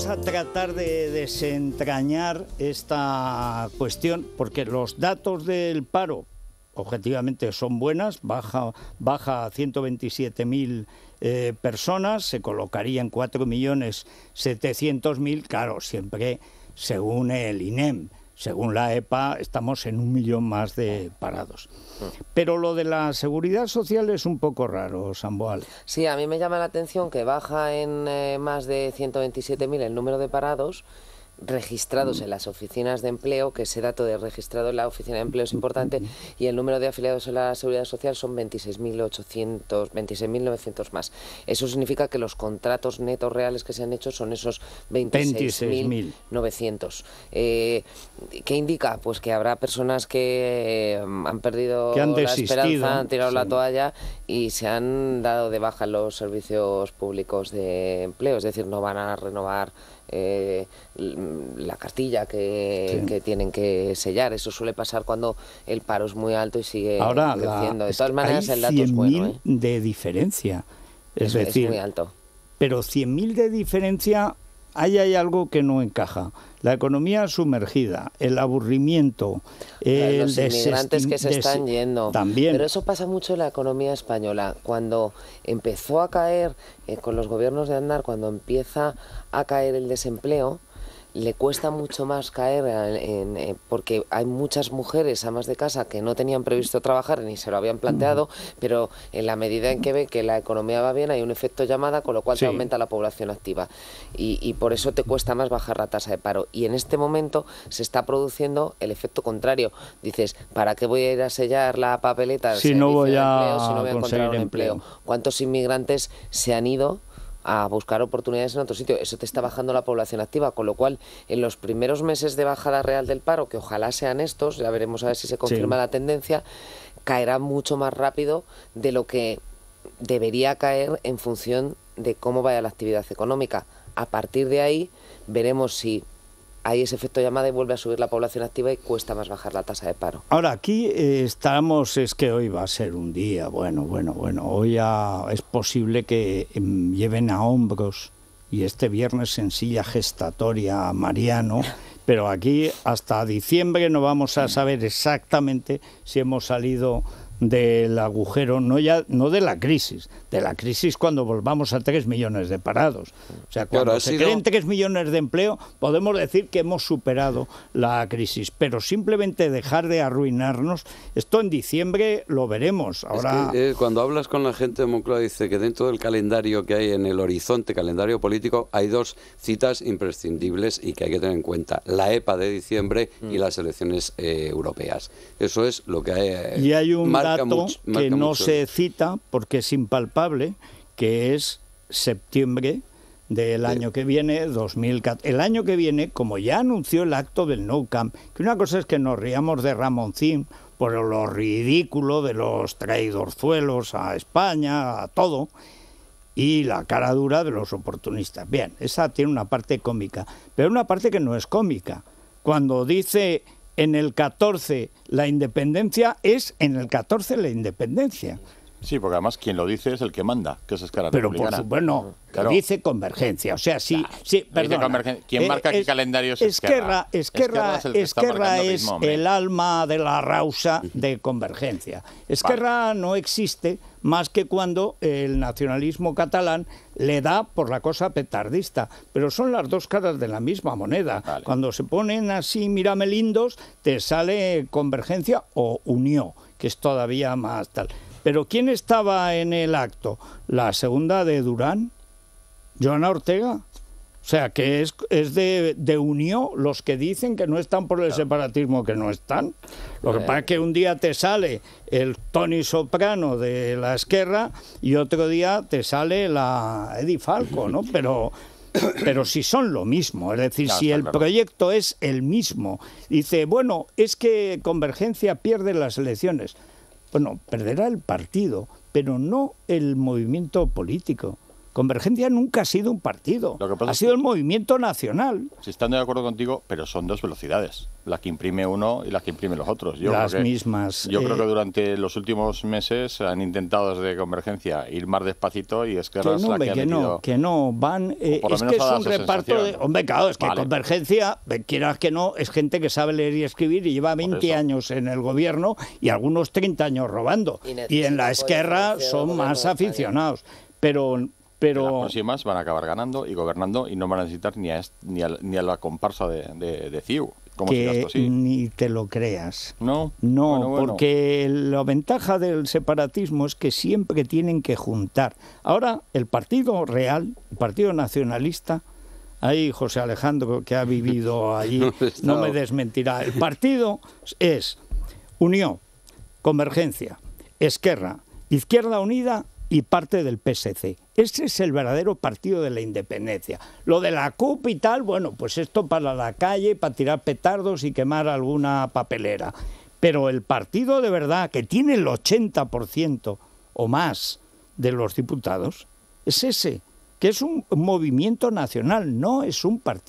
Vamos a tratar de desentrañar esta cuestión porque los datos del paro objetivamente son buenas, baja, baja a 127.000 eh, personas, se colocaría en 4.700.000, claro, siempre según el INEM. Según la EPA, estamos en un millón más de parados. Mm. Pero lo de la seguridad social es un poco raro, Samboal. Sí, a mí me llama la atención que baja en eh, más de 127.000 el número de parados registrados en las oficinas de empleo, que ese dato de registrado en la oficina de empleo es importante, y el número de afiliados en la seguridad social son 26.800, 26.900 más. Eso significa que los contratos netos reales que se han hecho son esos 26.900. eh, ¿Qué indica? Pues que habrá personas que eh, han perdido la esperanza, han tirado la toalla y se han dado de baja los servicios públicos de empleo, es decir, no van a renovar eh, la cartilla que, tienen que sellar. Eso suele pasar cuando el paro es muy alto y sigue Ahora, creciendo. de todas maneras, el dato es bueno. ¿eh? de diferencia. Es, decir, muy alto. Pero 100.000 de diferencia, ahí hay algo que no encaja. La economía sumergida, el aburrimiento, Los inmigrantes que se están yendo. También. Pero eso pasa mucho en la economía española. Cuando empezó a caer, eh, con los gobiernos de Andar, cuando empieza a caer el desempleo, le cuesta mucho más caer eh, porque hay muchas mujeres amas de casa que no tenían previsto trabajar ni se lo habían planteado, pero en la medida en que ve que la economía va bien hay un efecto llamada, con lo cual se aumenta la población activa y, por eso te cuesta más bajar la tasa de paro. Y en este momento se está produciendo el efecto contrario. Dices, ¿para qué voy a ir a sellar la papeleta si no voy a, empleo, encontrar un empleo? ¿Cuántos inmigrantes se han ido a buscar oportunidades en otro sitio. Eso te está bajando la población activa, con lo cual en los primeros meses de bajada real del paro, que ojalá sean estos, ya veremos a ver si se confirma la tendencia, caerá mucho más rápido de lo que debería caer en función de cómo vaya la actividad económica. A partir de ahí veremos si ...hay ese efecto llamada y vuelve a subir la población activa y cuesta más bajar la tasa de paro. Ahora, aquí eh, estamos, es que hoy va a ser un día, bueno, bueno, bueno, hoy ya es posible que em, lleven a hombros y este viernes sencilla gestatoria Mariano. Pero aquí hasta diciembre no vamos a saber exactamente si hemos salido del agujero, no ya no de la crisis, de la crisis cuando volvamos a 3 millones de parados. O sea, cuando se creen 3 millones de empleo, podemos decir que hemos superado la crisis, pero simplemente dejar de arruinarnos, esto en diciembre lo veremos. Ahora eh, cuando hablas con la gente de Moncloa dice que dentro del calendario que hay en el horizonte, calendario político, hay dos citas imprescindibles y que hay que tener en cuenta, la EPA de diciembre y mm. las elecciones eh, europeas. Eso es lo que hay. Eh, y hay un dato que no se cita porque es impalpable, que es septiembre del año que viene, 2014. El año que viene, como ya anunció el acto del No Camp, que una cosa es que nos riamos de Ramoncín por lo ridículo de los traidorzuelos a España, a todo, y la cara dura de los oportunistas. Bien, esa tiene una parte cómica, pero una parte que no es cómica. Cuando dice en el 14 la independencia es en el 14 la independencia. Sí, porque además quien lo dice es el que manda, que es Esquerra Pero por dice convergencia. O sea, sí, sí eh, marca qué calendario es Esquerra? Esquerra, es, el, alma de la rausa de convergencia. Esquerra no existe más que cuando el nacionalismo catalán le da por la cosa petardista. Pero son las dos caras de la misma moneda. Cuando se ponen así lindos, te sale convergencia o Unió, que es todavía más tal. Pero ¿quién estaba en el acto? La segunda de Durán, Joana Ortega. O sea, que es, de, unión los que dicen que no están por el separatismo, que no están. Lo que eh. pasa es que un día te sale el Tony Soprano de la Esquerra y otro día te sale la Eddie Falco, ¿no? Pero, pero si son lo mismo, es decir, si el proyecto es el mismo. Dice, bueno, es que Convergencia pierde las elecciones. Bueno, perderá el partido, pero no el movimiento político. Convergencia nunca ha sido un partido, ha sido el movimiento nacional. Si están de acuerdo contigo, pero son dos velocidades, las que imprime uno y las que imprime los otros. Yo las mismas. Yo creo eh, que durante los últimos meses han intentado desde Convergencia ir más despacito y es que, no, la que, no, que no, van... Eh, es que es un reparto de... Hombre, claro, es que Convergencia, quieras que no, es gente que sabe leer y escribir y lleva 20 años en el gobierno y algunos 30 años robando. Y, y en la esquerra son más aficionados. Pero pero... Las próximas van a acabar ganando y gobernando y no van a necesitar ni a, ni a, la comparsa de, de, CIU. Como que ni te lo creas. No, no porque la ventaja del separatismo es que siempre tienen que juntar. Ahora, el Partido Real, el Partido Nacionalista, ahí José Alejandro, que ha vivido allí, no me desmentirá. El partido es Unión, Convergencia, Esquerra, Izquierda Unida y parte del PSC. Ese es el verdadero partido de la independencia. Lo de la CUP y tal, bueno, pues esto para la calle, para tirar petardos y quemar alguna papelera. Pero el partido de verdad, que tiene el 80% o más de los diputados, es ese, que es un movimiento nacional, no es un partido.